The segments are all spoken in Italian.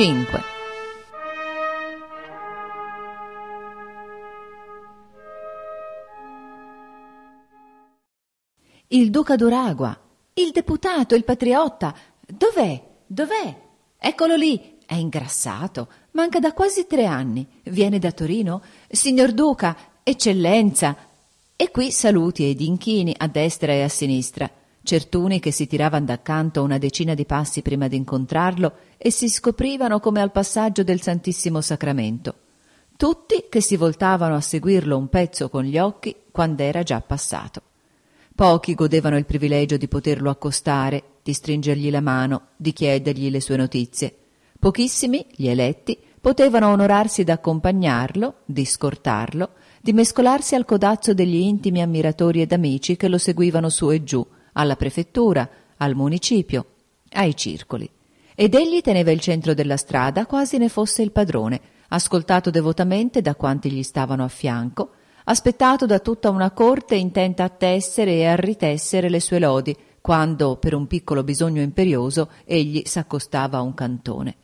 5. Il duca d'Uragua, il deputato, il patriotta, dov'è? Dov'è? Eccolo lì, è ingrassato, manca da quasi tre anni, viene da Torino. Signor duca, eccellenza. E qui saluti ed inchini a destra e a sinistra certuni che si tiravano d'accanto una decina di passi prima di incontrarlo e si scoprivano come al passaggio del Santissimo Sacramento. Tutti che si voltavano a seguirlo un pezzo con gli occhi quando era già passato. Pochi godevano il privilegio di poterlo accostare, di stringergli la mano, di chiedergli le sue notizie. Pochissimi, gli eletti, potevano onorarsi d'accompagnarlo, di scortarlo, di mescolarsi al codazzo degli intimi ammiratori ed amici che lo seguivano su e giù, alla prefettura, al municipio, ai circoli. Ed egli teneva il centro della strada quasi ne fosse il padrone, ascoltato devotamente da quanti gli stavano a fianco, aspettato da tutta una corte intenta a tessere e a ritessere le sue lodi, quando, per un piccolo bisogno imperioso, egli s'accostava a un cantone.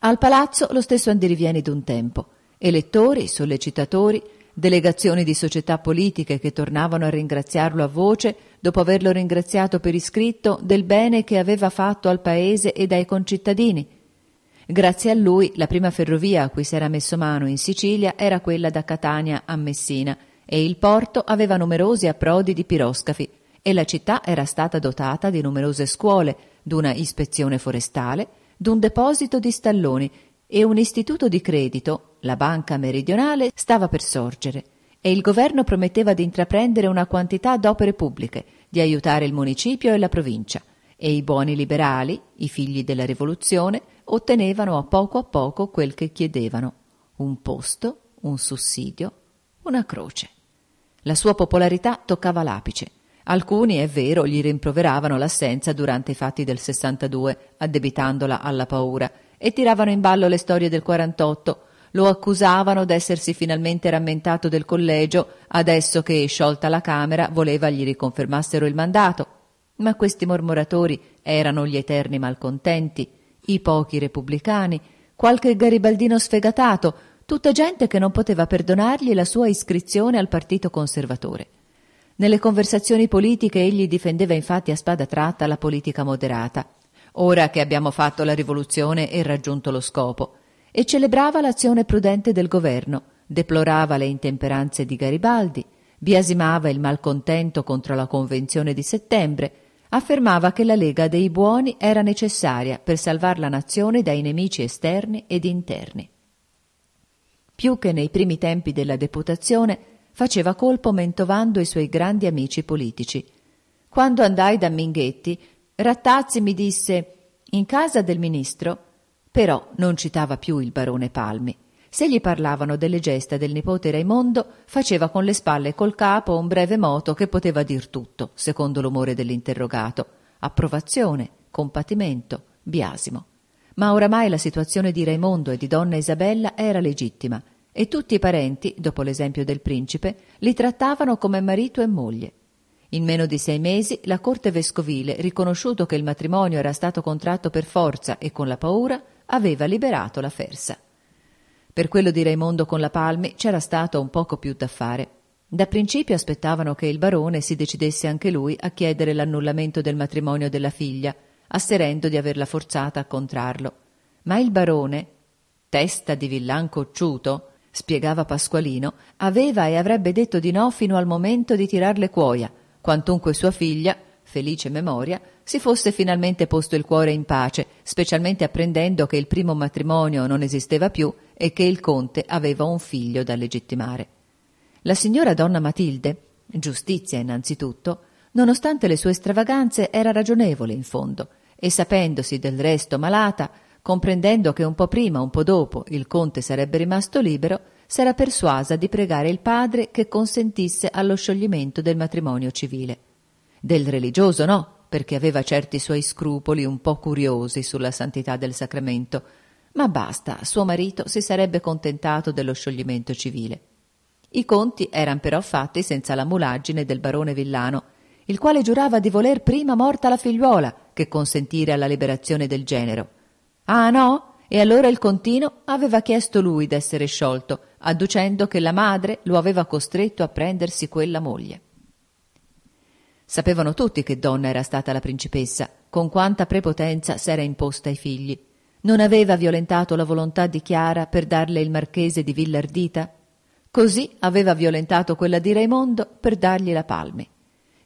Al palazzo lo stesso andirivieni d'un tempo, elettori, sollecitatori, delegazioni di società politiche che tornavano a ringraziarlo a voce, dopo averlo ringraziato per iscritto del bene che aveva fatto al paese ed ai concittadini. Grazie a lui la prima ferrovia a cui si era messo mano in Sicilia era quella da Catania a Messina e il porto aveva numerosi approdi di piroscafi e la città era stata dotata di numerose scuole, d'una ispezione forestale, d'un deposito di stalloni e un istituto di credito, la Banca Meridionale, stava per sorgere e il governo prometteva di intraprendere una quantità d'opere pubbliche, di aiutare il municipio e la provincia e i buoni liberali, i figli della rivoluzione, ottenevano a poco a poco quel che chiedevano, un posto, un sussidio, una croce. La sua popolarità toccava l'apice. Alcuni, è vero, gli rimproveravano l'assenza durante i fatti del 62, addebitandola alla paura, e tiravano in ballo le storie del 48. Lo accusavano d'essersi finalmente rammentato del collegio, adesso che, sciolta la Camera, voleva gli riconfermassero il mandato. Ma questi mormoratori erano gli eterni malcontenti, i pochi repubblicani, qualche garibaldino sfegatato, tutta gente che non poteva perdonargli la sua iscrizione al partito conservatore. Nelle conversazioni politiche egli difendeva infatti a spada tratta la politica moderata ora che abbiamo fatto la rivoluzione e raggiunto lo scopo, e celebrava l'azione prudente del governo, deplorava le intemperanze di Garibaldi, biasimava il malcontento contro la Convenzione di settembre, affermava che la Lega dei Buoni era necessaria per salvare la nazione dai nemici esterni ed interni. Più che nei primi tempi della deputazione, faceva colpo mentovando i suoi grandi amici politici. Quando andai da Minghetti, Rattazzi mi disse in casa del ministro, però non citava più il barone Palmi. Se gli parlavano delle gesta del nipote Raimondo, faceva con le spalle e col capo un breve moto che poteva dir tutto, secondo l'umore dell'interrogato. Approvazione, compatimento, biasimo. Ma oramai la situazione di Raimondo e di donna Isabella era legittima e tutti i parenti, dopo l'esempio del principe, li trattavano come marito e moglie. In meno di sei mesi la Corte Vescovile, riconosciuto che il matrimonio era stato contratto per forza e con la paura, aveva liberato la Fersa. Per quello di Raimondo con la Palmi c'era stato un poco più da fare. Da principio aspettavano che il barone si decidesse anche lui a chiedere l'annullamento del matrimonio della figlia, asserendo di averla forzata a contrarlo. Ma il barone, testa di villan cocciuto, spiegava Pasqualino, aveva e avrebbe detto di no fino al momento di tirar le cuoia, quantunque sua figlia, felice memoria, si fosse finalmente posto il cuore in pace, specialmente apprendendo che il primo matrimonio non esisteva più e che il conte aveva un figlio da legittimare. La signora donna Matilde, giustizia innanzitutto, nonostante le sue stravaganze era ragionevole in fondo e sapendosi del resto malata, comprendendo che un po' prima, un po' dopo il conte sarebbe rimasto libero, s'era persuasa di pregare il padre che consentisse allo scioglimento del matrimonio civile. Del religioso no, perché aveva certi suoi scrupoli un po' curiosi sulla santità del sacramento, ma basta, suo marito si sarebbe contentato dello scioglimento civile. I conti erano però fatti senza la mulaggine del barone villano, il quale giurava di voler prima morta la figliuola che consentire alla liberazione del genero. Ah no? E allora il contino aveva chiesto lui d'essere sciolto, adducendo che la madre lo aveva costretto a prendersi quella moglie. Sapevano tutti che donna era stata la principessa, con quanta prepotenza s'era imposta ai figli. Non aveva violentato la volontà di Chiara per darle il marchese di Villardita? Così aveva violentato quella di Raimondo per dargli la palme.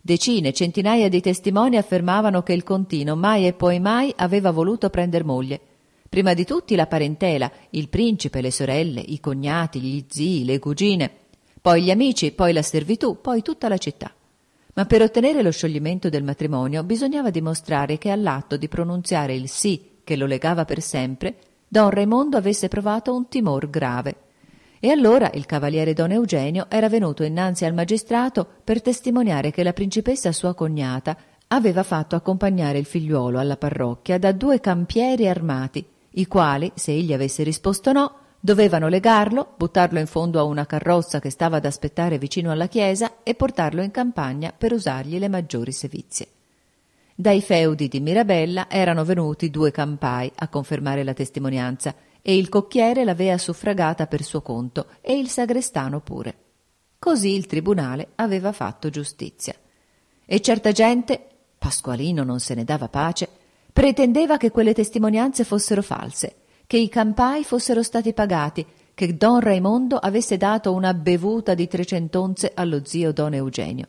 Decine, centinaia di testimoni affermavano che il contino mai e poi mai aveva voluto prender moglie, prima di tutti la parentela, il principe, le sorelle, i cognati, gli zii, le cugine, poi gli amici, poi la servitù, poi tutta la città. Ma per ottenere lo scioglimento del matrimonio bisognava dimostrare che all'atto di pronunziare il sì che lo legava per sempre, don Raimondo avesse provato un timor grave. E allora il cavaliere don Eugenio era venuto innanzi al magistrato per testimoniare che la principessa sua cognata aveva fatto accompagnare il figliuolo alla parrocchia da due campieri armati i quali, se egli avesse risposto no, dovevano legarlo, buttarlo in fondo a una carrozza che stava ad aspettare vicino alla chiesa e portarlo in campagna per usargli le maggiori sevizie. Dai feudi di Mirabella erano venuti due campai a confermare la testimonianza e il cocchiere l'aveva suffragata per suo conto e il sagrestano pure. Così il tribunale aveva fatto giustizia. E certa gente, Pasqualino non se ne dava pace, Pretendeva che quelle testimonianze fossero false, che i campai fossero stati pagati, che don Raimondo avesse dato una bevuta di trecentonze allo zio don Eugenio.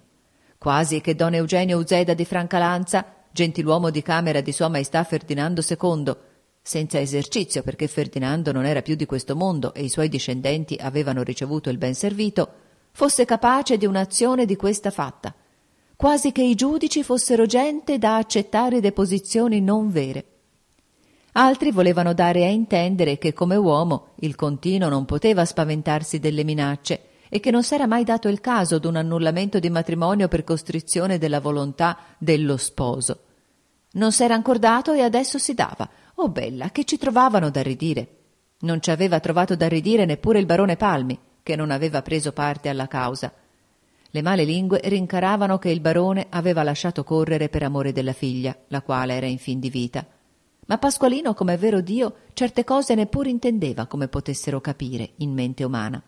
Quasi che don Eugenio Uzeda di Francalanza, gentiluomo di camera di Sua Maestà Ferdinando II, senza esercizio perché Ferdinando non era più di questo mondo e i suoi discendenti avevano ricevuto il ben servito, fosse capace di un'azione di questa fatta, quasi che i giudici fossero gente da accettare deposizioni non vere. Altri volevano dare a intendere che come uomo il contino non poteva spaventarsi delle minacce e che non s'era mai dato il caso d'un annullamento di matrimonio per costrizione della volontà dello sposo. Non s'era ancor dato e adesso si dava. Oh bella, che ci trovavano da ridire. Non ci aveva trovato da ridire neppure il barone Palmi, che non aveva preso parte alla causa. Le male lingue rincaravano che il barone aveva lasciato correre per amore della figlia, la quale era in fin di vita. Ma Pasqualino, com'è vero Dio, certe cose neppur intendeva come potessero capire in mente umana.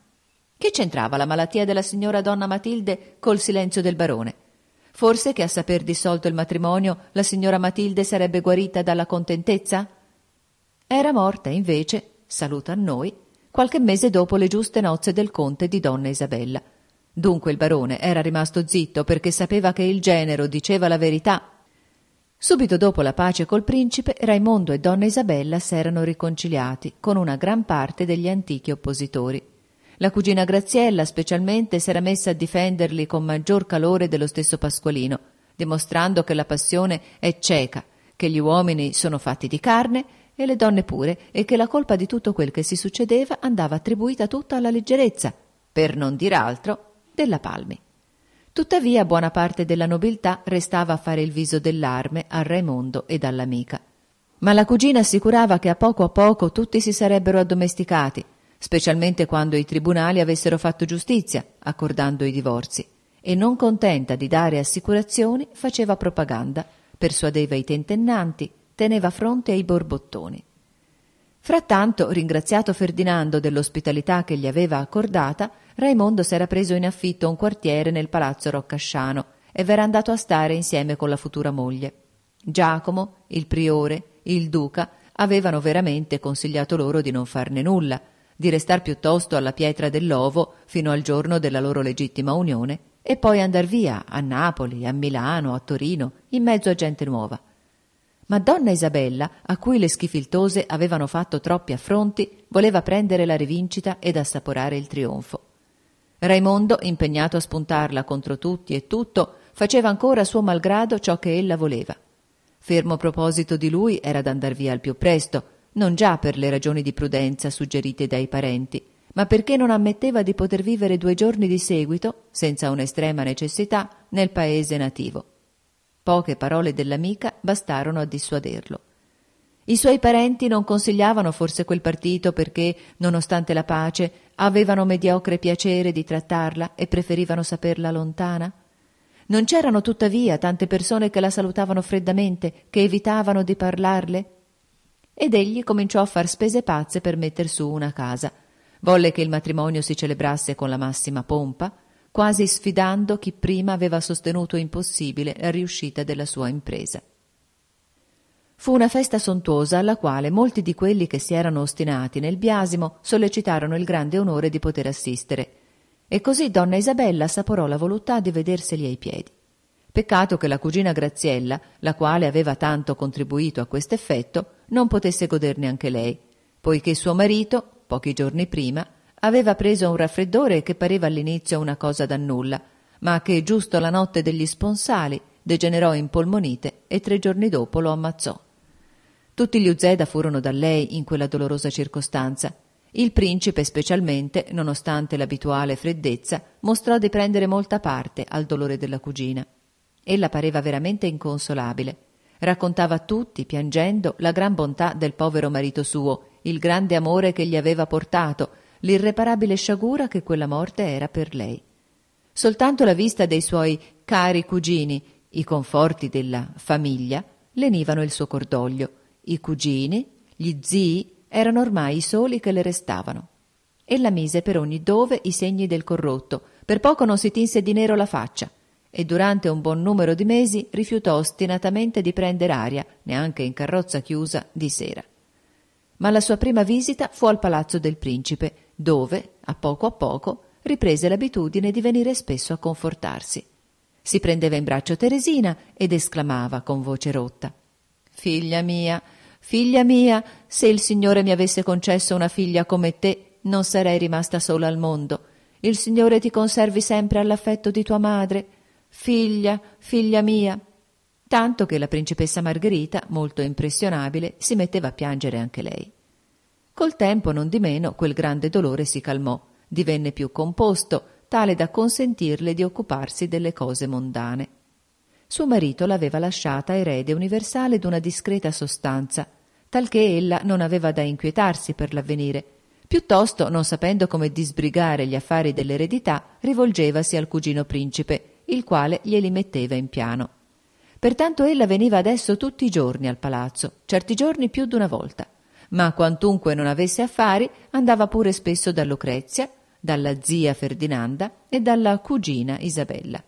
Che c'entrava la malattia della signora donna Matilde col silenzio del barone? Forse che a saper dissolto il matrimonio la signora Matilde sarebbe guarita dalla contentezza? Era morta, invece, saluta a noi, qualche mese dopo le giuste nozze del conte di donna Isabella, Dunque il barone era rimasto zitto perché sapeva che il genero diceva la verità. Subito dopo la pace col principe, Raimondo e donna Isabella s'erano riconciliati con una gran parte degli antichi oppositori. La cugina Graziella specialmente s'era messa a difenderli con maggior calore dello stesso Pasqualino, dimostrando che la passione è cieca, che gli uomini sono fatti di carne e le donne pure, e che la colpa di tutto quel che si succedeva andava attribuita tutta alla leggerezza, per non dir altro della Palmi. Tuttavia buona parte della nobiltà restava a fare il viso dell'arme al Raimondo ed all'amica. Ma la cugina assicurava che a poco a poco tutti si sarebbero addomesticati, specialmente quando i tribunali avessero fatto giustizia, accordando i divorzi, e non contenta di dare assicurazioni faceva propaganda, persuadeva i tentennanti, teneva fronte ai borbottoni. Frattanto, ringraziato Ferdinando dell'ospitalità che gli aveva accordata, Raimondo s'era preso in affitto un quartiere nel palazzo Roccasciano e v'era andato a stare insieme con la futura moglie. Giacomo, il priore, il duca avevano veramente consigliato loro di non farne nulla, di restar piuttosto alla pietra dell'ovo fino al giorno della loro legittima unione e poi andar via a Napoli, a Milano, a Torino, in mezzo a gente nuova ma donna Isabella, a cui le schifiltose avevano fatto troppi affronti, voleva prendere la rivincita ed assaporare il trionfo. Raimondo, impegnato a spuntarla contro tutti e tutto, faceva ancora suo malgrado ciò che ella voleva. Fermo proposito di lui era d'andar via al più presto, non già per le ragioni di prudenza suggerite dai parenti, ma perché non ammetteva di poter vivere due giorni di seguito, senza un'estrema necessità, nel paese nativo. Poche parole dell'amica bastarono a dissuaderlo. I suoi parenti non consigliavano forse quel partito perché, nonostante la pace, avevano mediocre piacere di trattarla e preferivano saperla lontana? Non c'erano tuttavia tante persone che la salutavano freddamente, che evitavano di parlarle? Ed egli cominciò a far spese pazze per metter su una casa. Volle che il matrimonio si celebrasse con la massima pompa, quasi sfidando chi prima aveva sostenuto impossibile la riuscita della sua impresa. Fu una festa sontuosa alla quale molti di quelli che si erano ostinati nel biasimo sollecitarono il grande onore di poter assistere, e così donna Isabella saporò la volontà di vederseli ai piedi. Peccato che la cugina Graziella, la quale aveva tanto contribuito a questo effetto, non potesse goderne anche lei, poiché suo marito, pochi giorni prima, Aveva preso un raffreddore che pareva all'inizio una cosa da nulla, ma che giusto la notte degli sponsali degenerò in polmonite e tre giorni dopo lo ammazzò. Tutti gli Uzeda furono da lei in quella dolorosa circostanza. Il principe specialmente, nonostante l'abituale freddezza, mostrò di prendere molta parte al dolore della cugina. Ella pareva veramente inconsolabile. Raccontava a tutti, piangendo, la gran bontà del povero marito suo, il grande amore che gli aveva portato, l'irreparabile sciagura che quella morte era per lei. Soltanto la vista dei suoi cari cugini, i conforti della famiglia, lenivano il suo cordoglio. I cugini, gli zii, erano ormai i soli che le restavano. Ella mise per ogni dove i segni del corrotto, per poco non si tinse di nero la faccia, e durante un buon numero di mesi rifiutò ostinatamente di prendere aria, neanche in carrozza chiusa, di sera. Ma la sua prima visita fu al palazzo del principe, dove, a poco a poco, riprese l'abitudine di venire spesso a confortarsi. Si prendeva in braccio Teresina ed esclamava con voce rotta Figlia mia, figlia mia, se il Signore mi avesse concesso una figlia come te, non sarei rimasta sola al mondo. Il Signore ti conservi sempre all'affetto di tua madre. Figlia, figlia mia, tanto che la principessa Margherita, molto impressionabile, si metteva a piangere anche lei. Col tempo, non di meno, quel grande dolore si calmò, divenne più composto, tale da consentirle di occuparsi delle cose mondane. Suo marito l'aveva lasciata erede universale d'una discreta sostanza, talché ella non aveva da inquietarsi per l'avvenire. Piuttosto, non sapendo come disbrigare gli affari dell'eredità, rivolgevasi al cugino principe, il quale glieli metteva in piano. Pertanto ella veniva adesso tutti i giorni al palazzo, certi giorni più d'una volta ma quantunque non avesse affari andava pure spesso da Lucrezia, dalla zia Ferdinanda e dalla cugina Isabella.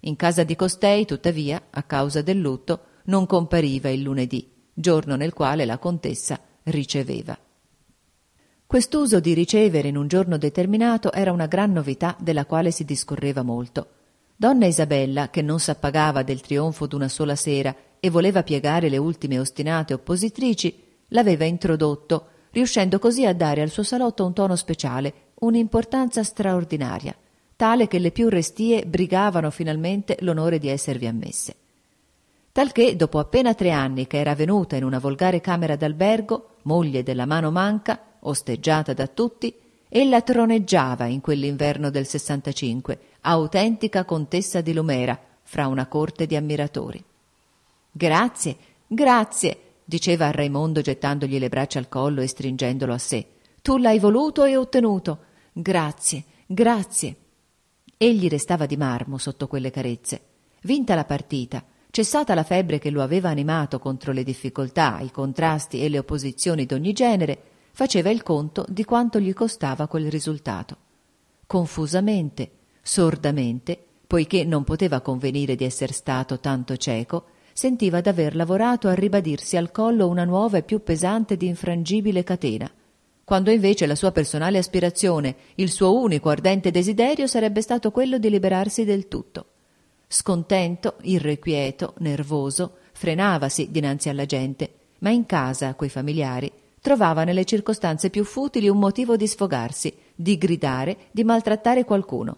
In casa di costei, tuttavia, a causa del lutto, non compariva il lunedì, giorno nel quale la contessa riceveva. Quest'uso di ricevere in un giorno determinato era una gran novità della quale si discorreva molto. Donna Isabella, che non s'appagava del trionfo d'una sola sera e voleva piegare le ultime ostinate oppositrici, L'aveva introdotto, riuscendo così a dare al suo salotto un tono speciale, un'importanza straordinaria, tale che le più restie brigavano finalmente l'onore di esservi ammesse. Talché, dopo appena tre anni che era venuta in una volgare camera d'albergo, moglie della mano manca, osteggiata da tutti, ella troneggiava in quell'inverno del 65, autentica contessa di Lumera, fra una corte di ammiratori. Grazie, grazie, diceva a Raimondo gettandogli le braccia al collo e stringendolo a sé. Tu l'hai voluto e ottenuto. Grazie, grazie. Egli restava di marmo sotto quelle carezze. Vinta la partita, cessata la febbre che lo aveva animato contro le difficoltà, i contrasti e le opposizioni d'ogni genere, faceva il conto di quanto gli costava quel risultato. Confusamente, sordamente, poiché non poteva convenire di essere stato tanto cieco, sentiva d'aver lavorato a ribadirsi al collo una nuova e più pesante ed infrangibile catena, quando invece la sua personale aspirazione, il suo unico ardente desiderio sarebbe stato quello di liberarsi del tutto. Scontento, irrequieto, nervoso, frenavasi dinanzi alla gente, ma in casa, coi familiari, trovava nelle circostanze più futili un motivo di sfogarsi, di gridare, di maltrattare qualcuno.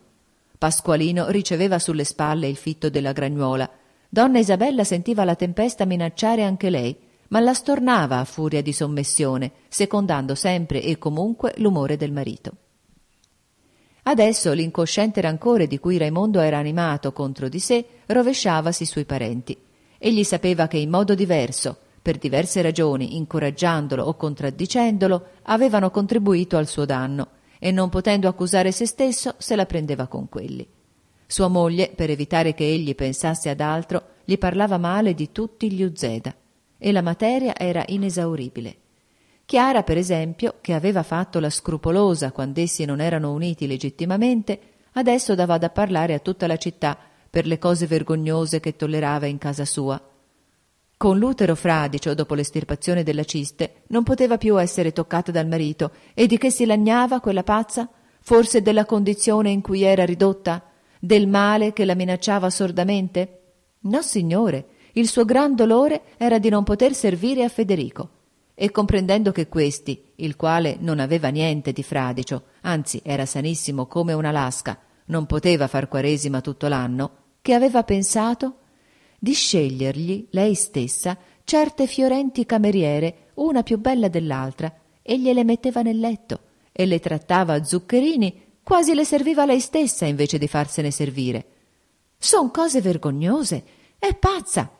Pasqualino riceveva sulle spalle il fitto della gragnuola, Donna Isabella sentiva la tempesta minacciare anche lei, ma la stornava a furia di sommessione, secondando sempre e comunque l'umore del marito. Adesso l'incosciente rancore di cui Raimondo era animato contro di sé rovesciavasi sui parenti. Egli sapeva che in modo diverso, per diverse ragioni, incoraggiandolo o contraddicendolo, avevano contribuito al suo danno, e non potendo accusare se stesso se la prendeva con quelli. Sua moglie, per evitare che egli pensasse ad altro, gli parlava male di tutti gli Uzeda e la materia era inesauribile. Chiara, per esempio, che aveva fatto la scrupolosa quando essi non erano uniti legittimamente, adesso dava da parlare a tutta la città per le cose vergognose che tollerava in casa sua. Con l'utero fradicio, dopo l'estirpazione della ciste, non poteva più essere toccata dal marito e di che si lagnava quella pazza? Forse della condizione in cui era ridotta? del male che la minacciava sordamente? No, signore, il suo gran dolore era di non poter servire a Federico. E comprendendo che questi, il quale non aveva niente di fradicio, anzi era sanissimo come una lasca, non poteva far quaresima tutto l'anno, che aveva pensato di scegliergli lei stessa certe fiorenti cameriere, una più bella dell'altra, e gliele metteva nel letto e le trattava a zuccherini Quasi le serviva lei stessa invece di farsene servire. Son cose vergognose. È pazza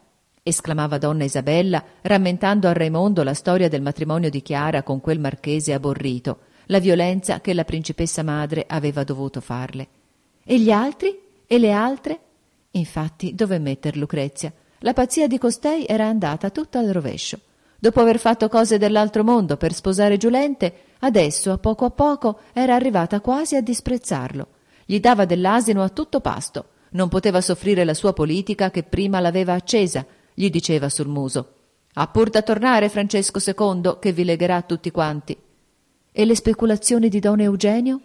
esclamava donna Isabella, rammentando a Raimondo la storia del matrimonio di Chiara con quel marchese aborrito, la violenza che la principessa madre aveva dovuto farle. E gli altri? E le altre? Infatti, dove metter Lucrezia? La pazzia di costei era andata tutta al rovescio. Dopo aver fatto cose dell'altro mondo per sposare Giulente, adesso a poco a poco era arrivata quasi a disprezzarlo. Gli dava dell'asino a tutto pasto. Non poteva soffrire la sua politica che prima l'aveva accesa, gli diceva sul muso. Ha pur da tornare Francesco II che vi legherà tutti quanti. E le speculazioni di don Eugenio?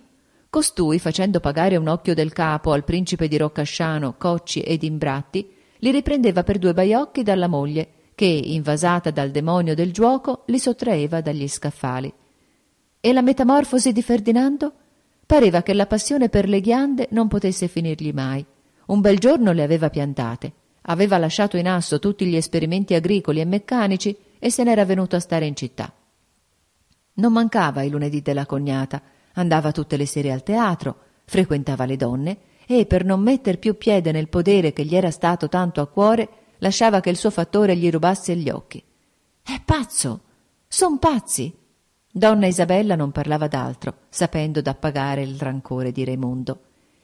Costui, facendo pagare un occhio del capo al principe di Roccasciano, Cocci ed Imbratti, li riprendeva per due baiocchi dalla moglie che, invasata dal demonio del giuoco, li sottraeva dagli scaffali. E la metamorfosi di Ferdinando? Pareva che la passione per le ghiande non potesse finirgli mai. Un bel giorno le aveva piantate, aveva lasciato in asso tutti gli esperimenti agricoli e meccanici e se n'era venuto a stare in città. Non mancava i lunedì della cognata, andava tutte le sere al teatro, frequentava le donne e, per non metter più piede nel podere che gli era stato tanto a cuore, lasciava che il suo fattore gli rubasse gli occhi. È pazzo! Son pazzi! Donna Isabella non parlava d'altro, sapendo d'appagare il rancore di Raimondo.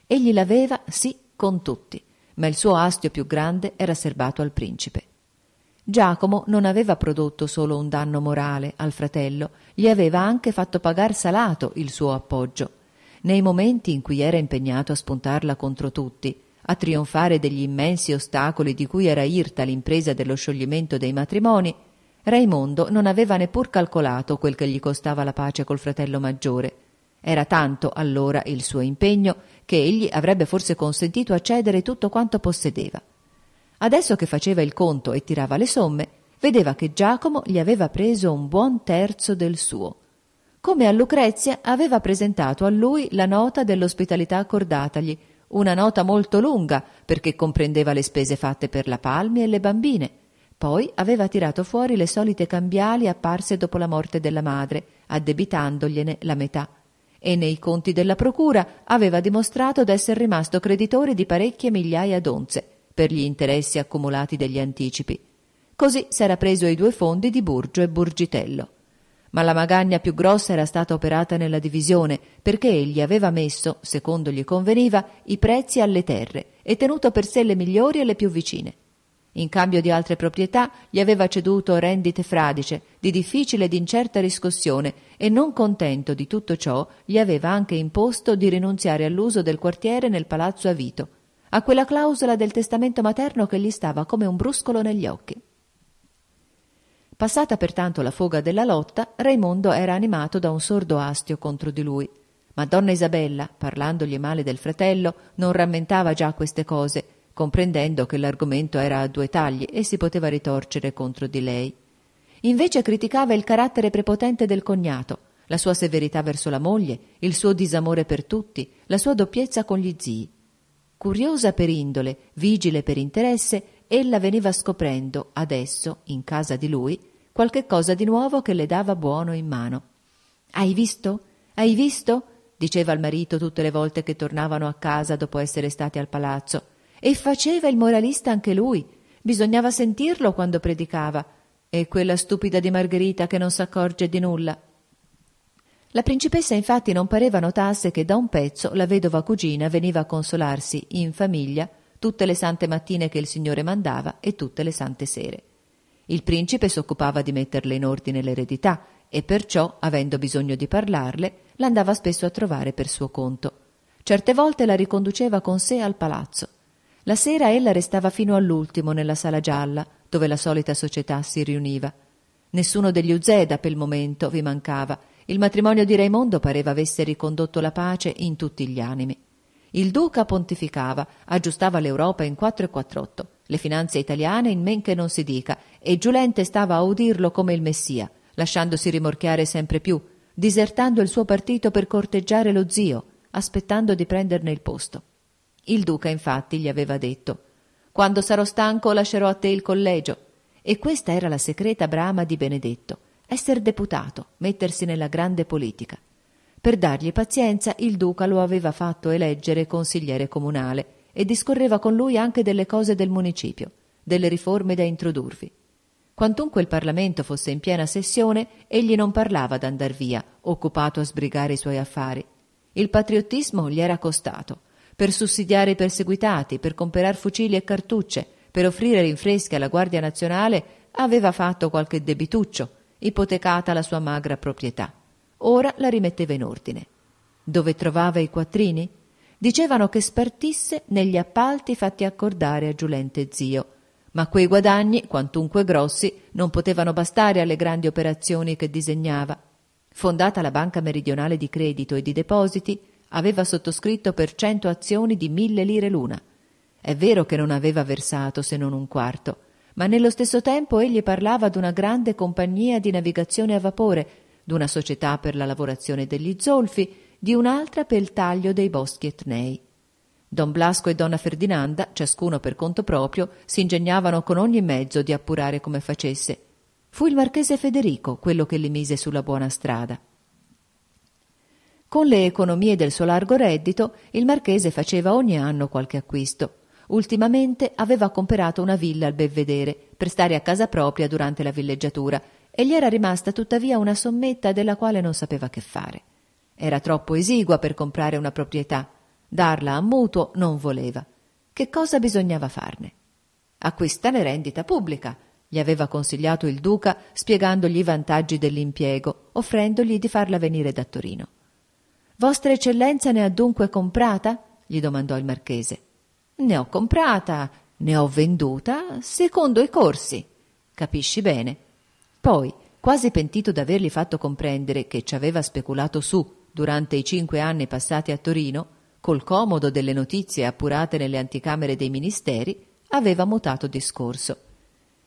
Egli l'aveva, sì, con tutti, ma il suo astio più grande era serbato al principe. Giacomo non aveva prodotto solo un danno morale al fratello, gli aveva anche fatto pagar salato il suo appoggio. Nei momenti in cui era impegnato a spuntarla contro tutti, a trionfare degli immensi ostacoli di cui era irta l'impresa dello scioglimento dei matrimoni, Raimondo non aveva neppur calcolato quel che gli costava la pace col fratello maggiore. Era tanto allora il suo impegno che egli avrebbe forse consentito a cedere tutto quanto possedeva. Adesso che faceva il conto e tirava le somme, vedeva che Giacomo gli aveva preso un buon terzo del suo. Come a Lucrezia aveva presentato a lui la nota dell'ospitalità accordatagli, una nota molto lunga perché comprendeva le spese fatte per la Palmi e le bambine. Poi aveva tirato fuori le solite cambiali apparse dopo la morte della madre, addebitandogliene la metà. E nei conti della procura aveva dimostrato d'esser rimasto creditore di parecchie migliaia d'onze per gli interessi accumulati degli anticipi. Così s'era preso i due fondi di Burgio e Burgitello ma la magagna più grossa era stata operata nella divisione, perché egli aveva messo, secondo gli conveniva, i prezzi alle terre e tenuto per sé le migliori e le più vicine. In cambio di altre proprietà gli aveva ceduto rendite fradice, di difficile ed incerta riscossione, e non contento di tutto ciò gli aveva anche imposto di rinunziare all'uso del quartiere nel palazzo a Vito, a quella clausola del testamento materno che gli stava come un bruscolo negli occhi. Passata pertanto la foga della lotta, Raimondo era animato da un sordo astio contro di lui. Ma donna Isabella, parlandogli male del fratello, non rammentava già queste cose, comprendendo che l'argomento era a due tagli e si poteva ritorcere contro di lei. Invece criticava il carattere prepotente del cognato, la sua severità verso la moglie, il suo disamore per tutti, la sua doppiezza con gli zii. Curiosa per indole, vigile per interesse, ella veniva scoprendo adesso, in casa di lui, qualche cosa di nuovo che le dava buono in mano. Hai visto? Hai visto? diceva al marito tutte le volte che tornavano a casa dopo essere stati al palazzo. E faceva il moralista anche lui. Bisognava sentirlo quando predicava. E quella stupida di Margherita che non s'accorge di nulla. La principessa infatti non pareva notasse che da un pezzo la vedova cugina veniva a consolarsi in famiglia tutte le sante mattine che il Signore mandava e tutte le sante sere. Il principe si occupava di metterle in ordine l'eredità e perciò, avendo bisogno di parlarle, l'andava spesso a trovare per suo conto. Certe volte la riconduceva con sé al palazzo. La sera ella restava fino all'ultimo nella sala gialla, dove la solita società si riuniva. Nessuno degli Uzeda per il momento vi mancava. Il matrimonio di Raimondo pareva avesse ricondotto la pace in tutti gli animi. Il duca pontificava, aggiustava l'Europa in 4 e 48, le finanze italiane in men che non si dica e Giulente stava a udirlo come il Messia, lasciandosi rimorchiare sempre più, disertando il suo partito per corteggiare lo zio, aspettando di prenderne il posto. Il duca infatti gli aveva detto Quando sarò stanco lascerò a te il collegio. E questa era la segreta brama di Benedetto, essere deputato, mettersi nella grande politica. Per dargli pazienza il duca lo aveva fatto eleggere consigliere comunale e discorreva con lui anche delle cose del municipio, delle riforme da introdurvi. Quantunque il Parlamento fosse in piena sessione, egli non parlava d'andar via, occupato a sbrigare i suoi affari. Il patriottismo gli era costato, per sussidiare i perseguitati, per comperar fucili e cartucce, per offrire rinfreschi alla Guardia Nazionale, aveva fatto qualche debituccio, ipotecata la sua magra proprietà. Ora la rimetteva in ordine. Dove trovava i quattrini? Dicevano che spartisse negli appalti fatti accordare a Giulente zio, ma quei guadagni, quantunque grossi, non potevano bastare alle grandi operazioni che disegnava. Fondata la Banca Meridionale di Credito e di Depositi, aveva sottoscritto per cento azioni di mille lire l'una. È vero che non aveva versato se non un quarto, ma nello stesso tempo egli parlava d'una grande compagnia di navigazione a vapore, di una società per la lavorazione degli zolfi, di un'altra per il taglio dei boschi etnei. Don Blasco e donna Ferdinanda, ciascuno per conto proprio, si ingegnavano con ogni mezzo di appurare come facesse. Fu il marchese Federico quello che li mise sulla buona strada. Con le economie del suo largo reddito, il marchese faceva ogni anno qualche acquisto. Ultimamente aveva comperato una villa al Belvedere per stare a casa propria durante la villeggiatura e gli era rimasta tuttavia una sommetta della quale non sapeva che fare. Era troppo esigua per comprare una proprietà Darla a mutuo non voleva. Che cosa bisognava farne? Acquistare rendita pubblica, gli aveva consigliato il duca spiegandogli i vantaggi dell'impiego, offrendogli di farla venire da Torino. Vostra eccellenza ne ha dunque comprata? gli domandò il marchese. Ne ho comprata, ne ho venduta, secondo i corsi. Capisci bene. Poi, quasi pentito d'avergli fatto comprendere che ci aveva speculato su durante i cinque anni passati a Torino, col comodo delle notizie appurate nelle anticamere dei ministeri, aveva mutato discorso.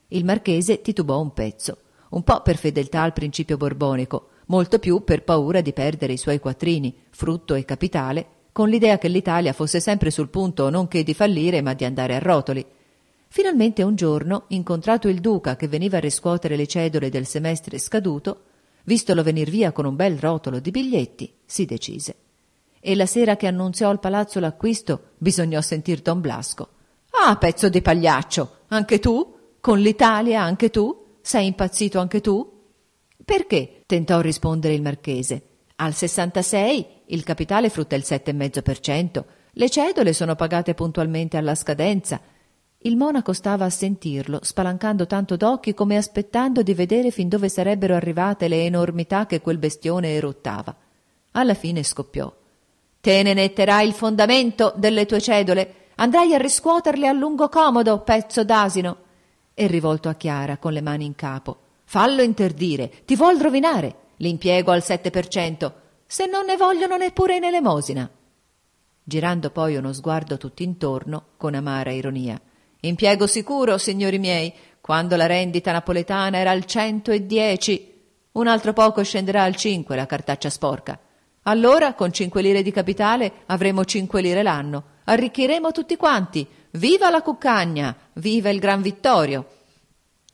Il marchese titubò un pezzo, un po' per fedeltà al principio borbonico, molto più per paura di perdere i suoi quattrini, frutto e capitale, con l'idea che l'Italia fosse sempre sul punto non che di fallire ma di andare a rotoli. Finalmente un giorno, incontrato il duca che veniva a riscuotere le cedole del semestre scaduto, vistolo venir via con un bel rotolo di biglietti, si decise e la sera che annunziò al palazzo l'acquisto bisognò sentir Don Blasco. Ah, pezzo di pagliaccio, anche tu? Con l'Italia anche tu? Sei impazzito anche tu? Perché? tentò rispondere il marchese. Al 66 il capitale frutta il 7,5%, le cedole sono pagate puntualmente alla scadenza. Il monaco stava a sentirlo, spalancando tanto d'occhi come aspettando di vedere fin dove sarebbero arrivate le enormità che quel bestione eruttava. Alla fine scoppiò. Te ne netterai il fondamento delle tue cedole. Andrai a riscuoterle a lungo comodo, pezzo d'asino. E rivolto a Chiara con le mani in capo. Fallo interdire, ti vuol rovinare. L'impiego al 7%, Se non ne vogliono neppure in elemosina. Girando poi uno sguardo tutt'intorno, con amara ironia. Impiego sicuro, signori miei, quando la rendita napoletana era al cento e dieci. Un altro poco scenderà al cinque la cartaccia sporca. Allora, con 5 lire di capitale, avremo 5 lire l'anno. Arricchiremo tutti quanti. Viva la cuccagna! Viva il Gran Vittorio!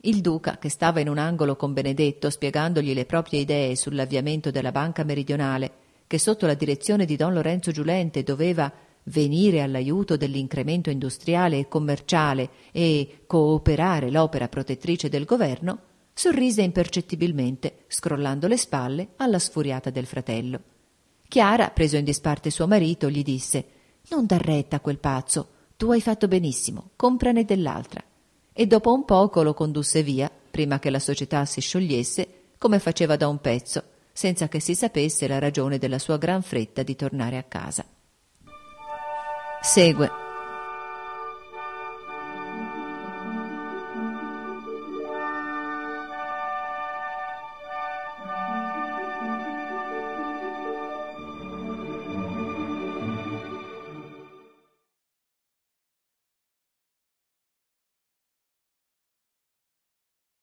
Il duca, che stava in un angolo con Benedetto spiegandogli le proprie idee sull'avviamento della banca meridionale, che sotto la direzione di don Lorenzo Giulente doveva venire all'aiuto dell'incremento industriale e commerciale e cooperare l'opera protettrice del governo, sorrise impercettibilmente, scrollando le spalle alla sfuriata del fratello. Chiara, preso in disparte suo marito, gli disse Non dar retta a quel pazzo, tu hai fatto benissimo, comprane dell'altra. E dopo un poco lo condusse via, prima che la società si sciogliesse, come faceva da un pezzo, senza che si sapesse la ragione della sua gran fretta di tornare a casa. Segue